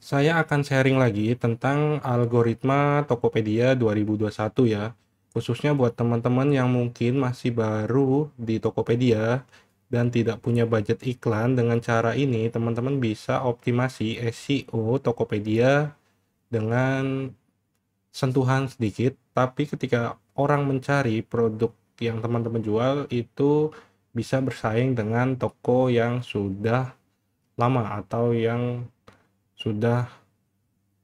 saya akan sharing lagi tentang algoritma Tokopedia 2021 ya. Khususnya buat teman-teman yang mungkin masih baru di Tokopedia dan tidak punya budget iklan, dengan cara ini teman-teman bisa optimasi SEO Tokopedia dengan sentuhan sedikit, tapi ketika orang mencari produk yang teman-teman jual itu bisa bersaing dengan toko yang sudah lama atau yang sudah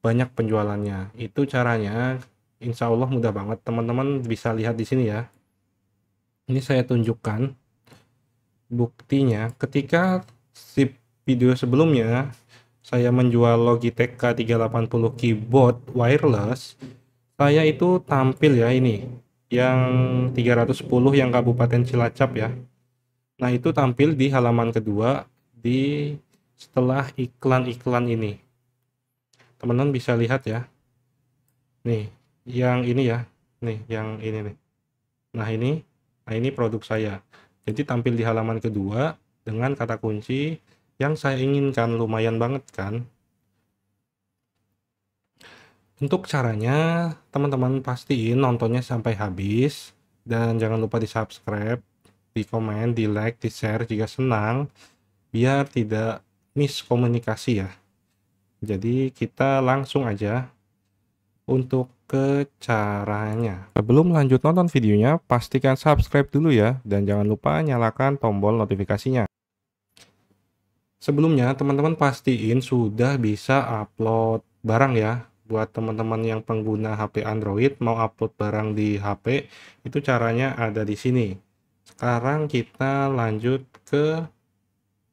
banyak penjualannya. Itu caranya, insya Allah mudah banget. Teman-teman bisa lihat di sini ya. Ini saya tunjukkan buktinya. Ketika si video sebelumnya saya menjual Logitech K380 keyboard wireless, saya itu tampil ya ini yang 310 yang Kabupaten Cilacap ya. Nah, itu tampil di halaman kedua di setelah iklan-iklan ini teman-teman bisa lihat ya nih yang ini ya nih yang ini nih nah ini nah ini produk saya jadi tampil di halaman kedua dengan kata kunci yang saya inginkan lumayan banget kan untuk caranya teman-teman pastiin nontonnya sampai habis dan jangan lupa di subscribe di komen, di like, di share jika senang biar tidak miskomunikasi ya jadi kita langsung aja untuk ke caranya. Sebelum lanjut nonton videonya, pastikan subscribe dulu ya, dan jangan lupa nyalakan tombol notifikasinya. Sebelumnya, teman-teman pastiin sudah bisa upload barang ya. Buat teman-teman yang pengguna HP Android, mau upload barang di HP, itu caranya ada di sini. Sekarang kita lanjut ke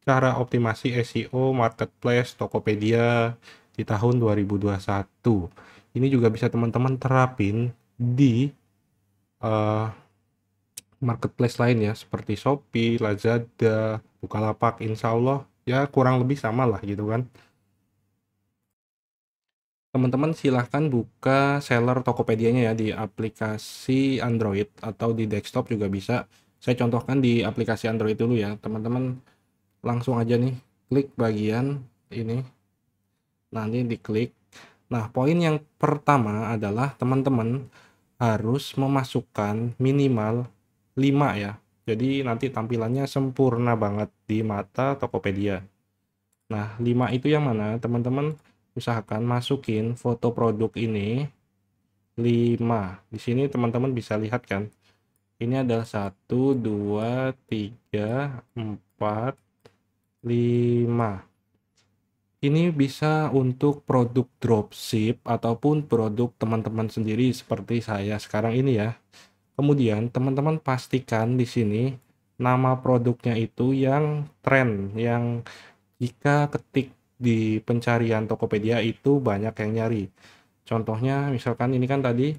cara optimasi SEO marketplace Tokopedia di tahun 2021. Ini juga bisa teman-teman terapin di uh, marketplace lain ya seperti Shopee, Lazada, Bukalapak, Insya Allah ya kurang lebih sama lah gitu kan. Teman-teman silahkan buka seller Tokopedia-nya ya di aplikasi Android atau di desktop juga bisa. Saya contohkan di aplikasi Android dulu ya. Teman-teman langsung aja nih klik bagian ini nanti diklik nah poin yang pertama adalah teman-teman harus memasukkan minimal 5 ya jadi nanti tampilannya sempurna banget di mata Tokopedia nah 5 itu yang mana teman-teman usahakan masukin foto produk ini 5 di sini teman-teman bisa lihat kan ini adalah 1 2 3 4 5 ini bisa untuk produk dropship ataupun produk teman-teman sendiri seperti saya sekarang ini ya. Kemudian teman-teman pastikan di sini nama produknya itu yang trend yang jika ketik di pencarian Tokopedia itu banyak yang nyari. Contohnya misalkan ini kan tadi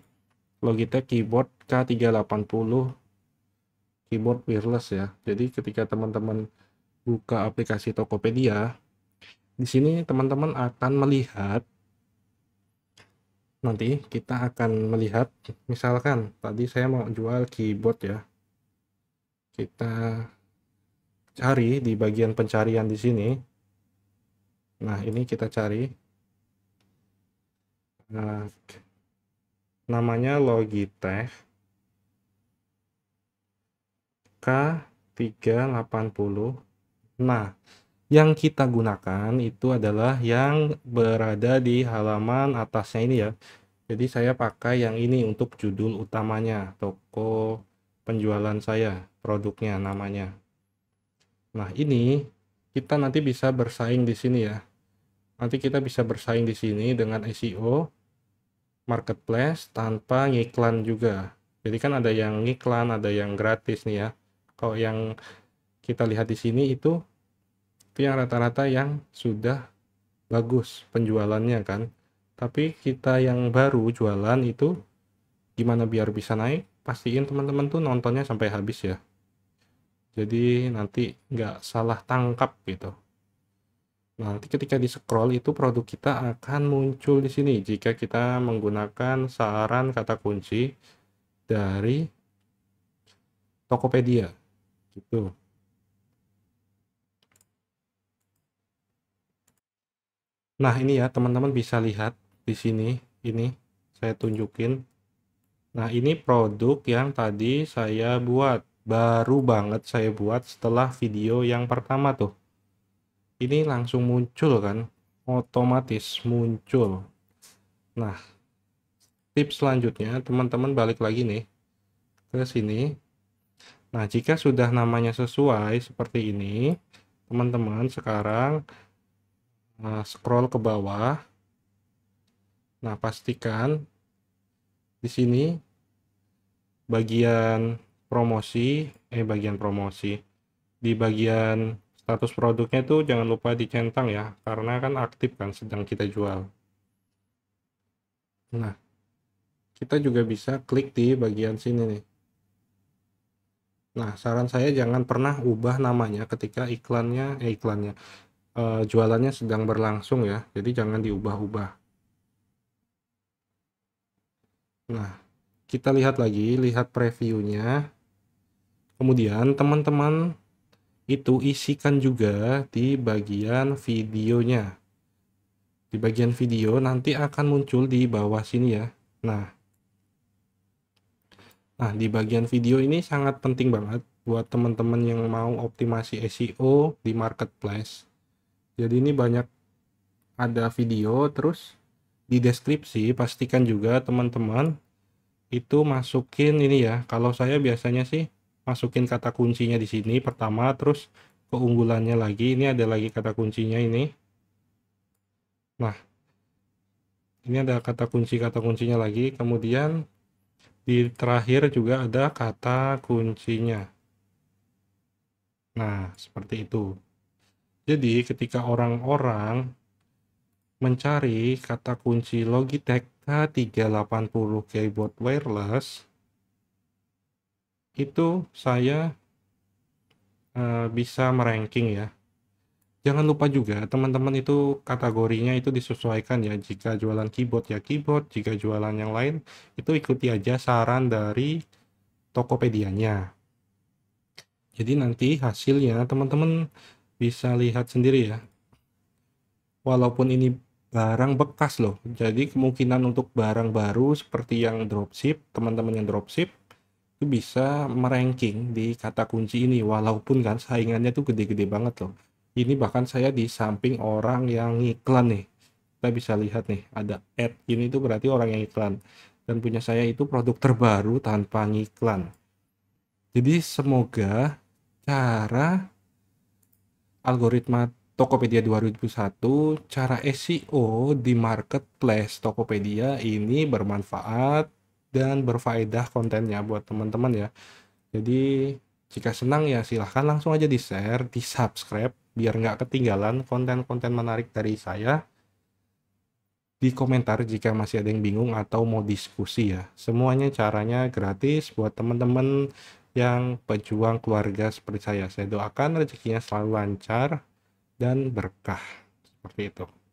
Logitech keyboard K380 keyboard wireless ya. Jadi ketika teman-teman buka aplikasi Tokopedia, di sini teman-teman akan melihat nanti kita akan melihat misalkan tadi saya mau jual keyboard ya. Kita cari di bagian pencarian di sini. Nah, ini kita cari nah, namanya Logitech K380 Nah, yang kita gunakan itu adalah yang berada di halaman atasnya ini ya. Jadi saya pakai yang ini untuk judul utamanya, toko penjualan saya, produknya namanya. Nah, ini kita nanti bisa bersaing di sini ya. Nanti kita bisa bersaing di sini dengan SEO marketplace tanpa ngiklan juga. Jadi kan ada yang ngiklan, ada yang gratis nih ya. Kalau yang kita lihat di sini itu itu yang rata-rata yang sudah bagus penjualannya kan tapi kita yang baru jualan itu gimana biar bisa naik pastiin teman-teman tuh nontonnya sampai habis ya jadi nanti nggak salah tangkap gitu nanti ketika di scroll itu produk kita akan muncul di sini jika kita menggunakan saran kata kunci dari Tokopedia gitu Nah, ini ya teman-teman bisa lihat di sini. Ini saya tunjukin. Nah, ini produk yang tadi saya buat. Baru banget saya buat setelah video yang pertama tuh. Ini langsung muncul kan. Otomatis muncul. Nah, tips selanjutnya teman-teman balik lagi nih ke sini. Nah, jika sudah namanya sesuai seperti ini, teman-teman sekarang nah, scroll ke bawah nah pastikan di sini bagian promosi eh bagian promosi di bagian status produknya itu jangan lupa dicentang ya karena kan aktif kan sedang kita jual nah kita juga bisa klik di bagian sini nih nah saran saya jangan pernah ubah namanya ketika iklannya eh iklannya uh, jualannya sedang berlangsung ya jadi jangan diubah-ubah nah kita lihat lagi lihat previewnya kemudian teman-teman itu isikan juga di bagian videonya di bagian video nanti akan muncul di bawah sini ya nah Nah, di bagian video ini sangat penting banget buat teman-teman yang mau optimasi SEO di marketplace jadi ini banyak ada video terus di deskripsi pastikan juga teman-teman itu masukin ini ya kalau saya biasanya sih masukin kata kuncinya di sini pertama terus keunggulannya lagi ini ada lagi kata kuncinya ini nah ini ada kata kunci kata kuncinya lagi kemudian di terakhir juga ada kata kuncinya nah seperti itu jadi ketika orang-orang mencari kata kunci Logitech K380 keyboard wireless, itu saya uh, bisa meranking ya. Jangan lupa juga teman-teman itu kategorinya itu disesuaikan ya. Jika jualan keyboard ya keyboard, jika jualan yang lain itu ikuti aja saran dari Tokopedia-nya. Jadi nanti hasilnya teman-teman bisa lihat sendiri ya walaupun ini barang bekas loh jadi kemungkinan untuk barang baru seperti yang dropship teman-teman yang dropship itu bisa meranking di kata kunci ini walaupun kan saingannya tuh gede-gede banget loh ini bahkan saya di samping orang yang iklan nih kita bisa lihat nih ada ad ini tuh berarti orang yang iklan dan punya saya itu produk terbaru tanpa iklan. jadi semoga cara algoritma Tokopedia 2001, cara SEO di marketplace Tokopedia ini bermanfaat dan berfaedah kontennya buat teman-teman ya. Jadi jika senang ya silahkan langsung aja di-share, di-subscribe biar nggak ketinggalan konten-konten menarik dari saya. Di komentar jika masih ada yang bingung atau mau diskusi ya. Semuanya caranya gratis buat teman-teman yang pejuang keluarga seperti saya. Saya doakan rezekinya selalu lancar dan berkah. Seperti itu.